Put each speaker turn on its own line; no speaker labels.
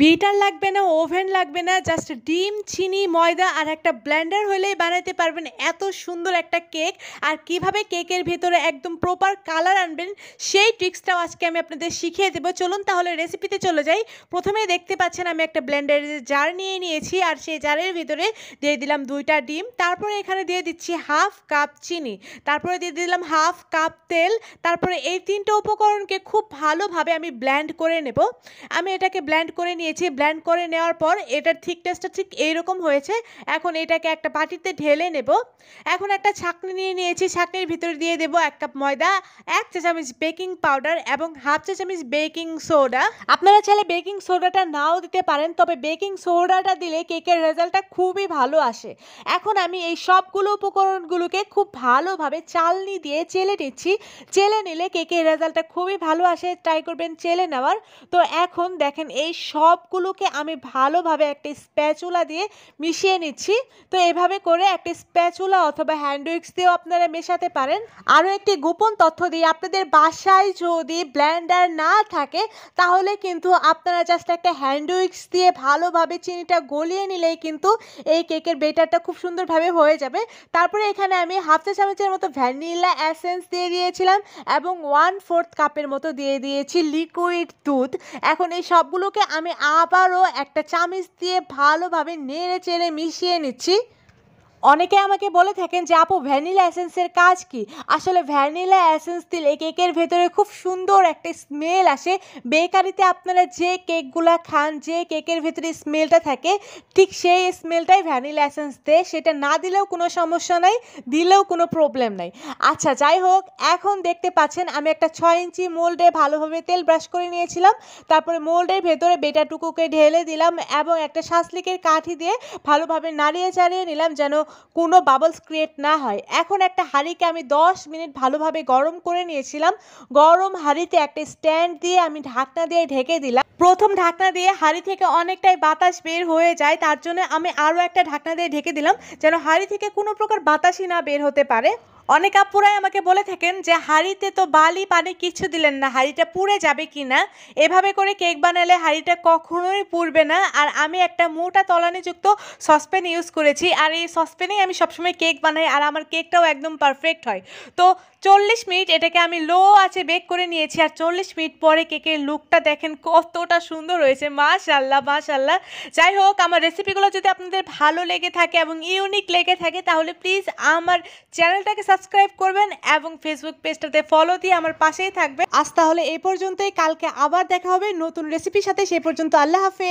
bitter লাগবে না oven লাগবে না জাস্ট ডিম চিনি ময়দা আর একটা ব্ল্যান্ডার হলেই বানাতে পারবেন এত সুন্দর একটা কেক আর কিভাবে কেকের ভেতরে একদম প্রপার কালার আনবেন সেই ট্রিক্সটাও আজকে আমি আপনাদের শিখিয়ে দেবো চলুন তাহলে রেসিপিতে চলে যাই প্রথমে দেখতে পাচ্ছেন আমি একটা ব্ল্যান্ডারের জার নিয়ে নিয়েছি আর সেই জারের ভিতরে দিয়ে দিলাম দুইটা ডিম তারপরে এখানে দিয়ে দিচ্ছি হাফ কাপ চিনি তারপরে দিয়ে দিলাম হাফ কাপ তেল তারপরে এই তিনটা উপকরণকে খুব ভালোভাবে আমি ব্ল্যান্ড করে নেব আমি এটাকে ব্ল্যান্ড করে করে নিয়েছি ব্ল্যান্ড করে নেওয়ার পর এটার থিকনেসটা ঠিক এইরকম হয়েছে এখন এটাকে একটা বাটিতে ঢেলে নেব এখন একটা ছাঁকনি নিয়ে নিয়েছি ছাঁকনির ভিতরে দিয়ে দেবো এক কাপ ময়দা এক চা চামচ বেকিং পাউডার এবং হাফ চা চামচ বেকিং সোডা আপনারা চাইলে বেকিং সোডাটা নাও দিতে পারেন তবে বেকিং সোডাটা দিলে কেকের রেজাল্টটা খুবই ভালো আসে এখন আমি এই সবগুলো উপকরণগুলোকে খুব ভালোভাবে চালনি দিয়ে চেলে নিচ্ছি চেলে নিলে কেকের রেজাল্টটা খুবই ভালো আসে ট্রাই করবেন চেলে নেওয়ার তো এখন দেখেন এই সব সবগুলোকে আমি ভালোভাবে একটা স্প্যাচুলা দিয়ে মিশিয়ে নিচ্ছি তো এভাবে করে একটা স্প্যাচুলা অথবা হ্যান্ড উইক্স দিয়েও আপনারা মেশাতে পারেন আরও একটি গোপন তথ্য দিয়ে আপনাদের বাসায় যদি ব্ল্যান্ডার না থাকে তাহলে কিন্তু আপনারা জাস্ট একটা হ্যান্ড উইক্স দিয়ে ভালোভাবে চিনিটা গলিয়ে নিলেই কিন্তু এই কেকের বেটারটা খুব সুন্দরভাবে হয়ে যাবে তারপরে এখানে আমি হাফ চা চামচের মতো ভ্যানিলা অ্যাসেন্স দিয়ে দিয়েছিলাম এবং ওয়ান ফোর্থ কাপের মতো দিয়ে দিয়েছি লিকুইড দুধ এখন এই সবগুলোকে আমি আমি আবারও একটা চামিচ দিয়ে ভালোভাবে নেড়ে চেড়ে মিশিয়ে নিচ্ছি অনেকে আমাকে বলে থাকেন যে আপু ভ্যানিলা এসেন্সের কাজ কি আসলে ভ্যানিলা এসেন্স দিলে কেকের ভেতরে খুব সুন্দর একটা স্মেল আসে বেকারিতে আপনারা যে কেকগুলা খান যে কেকের ভেতরে স্মেলটা থাকে ঠিক সেই স্মেলটাই ভ্যানিলা এসেন্স দেয় সেটা না দিলেও কোনো সমস্যা নাই দিলেও কোনো প্রবলেম নাই আচ্ছা যাই হোক এখন দেখতে পাচ্ছেন আমি একটা ছয় ইঞ্চি মোল্ডে ভালোভাবে তেল ব্রাশ করে নিয়েছিলাম তারপরে মোল্ডের ভেতরে বেটাটুকুকে ঢেলে দিলাম এবং একটা শাসলিকের কাঠি দিয়ে ভালোভাবে নাড়িয়ে চাড়িয়ে নিলাম যেন কোনো বাবলস ক্রিয়েট না হয় এখন একটা হাঁড়িকে আমি 10 মিনিট ভালোভাবে গরম করে নিয়েছিলাম গরম হাঁড়িতে একটা স্ট্যান্ড দিয়ে আমি ঢাকনা দিয়ে ঢেকে দিলাম প্রথম ঢাকনা দিয়ে হাঁড়ি থেকে অনেকটাই বাতাস বের হয়ে যায় তার জন্য আমি আরও একটা ঢাকনা দিয়ে ঢেকে দিলাম যেন হাঁড়ি থেকে কোনো প্রকার বাতাসই না বের হতে পারে অনেক আপুরাই আমাকে বলে থাকেন যে হাঁড়িতে তো বালি পানি কিছু দিলেন না হাঁড়িটা পুড়ে যাবে কি না এভাবে করে কেক বানালে হাঁড়িটা কখনোই পুড়বে না আর আমি একটা মোটা তলানিযুক্ত সসপেন ইউজ করেছি আর এই সসপেনেই আমি সবসময় কেক বানাই আর আমার কেকটাও একদম পারফেক্ট হয় তো চল্লিশ মিনিট এটাকে আমি লো আছে বেক করে নিয়েছি আর চল্লিশ মিনিট পরে কেকের লুকটা দেখেন কতটা সুন্দর হয়েছে মাশাল্লাহ মাশাল্লাহ যাই হোক আমার রেসিপিগুলো যদি আপনাদের ভালো লেগে থাকে এবং ইউনিক লেগে থাকে তাহলে প্লিজ আমার চ্যানেলটাকে সাবস্ক্রাইব করবেন এবং ফেসবুক পেজটাতে ফলো দিয়ে আমার পাশেই থাকবেন আজ তাহলে এই পর্যন্তই কালকে আবার দেখা হবে নতুন রেসিপির সাথে সে পর্যন্ত আল্লাহ হাফেজ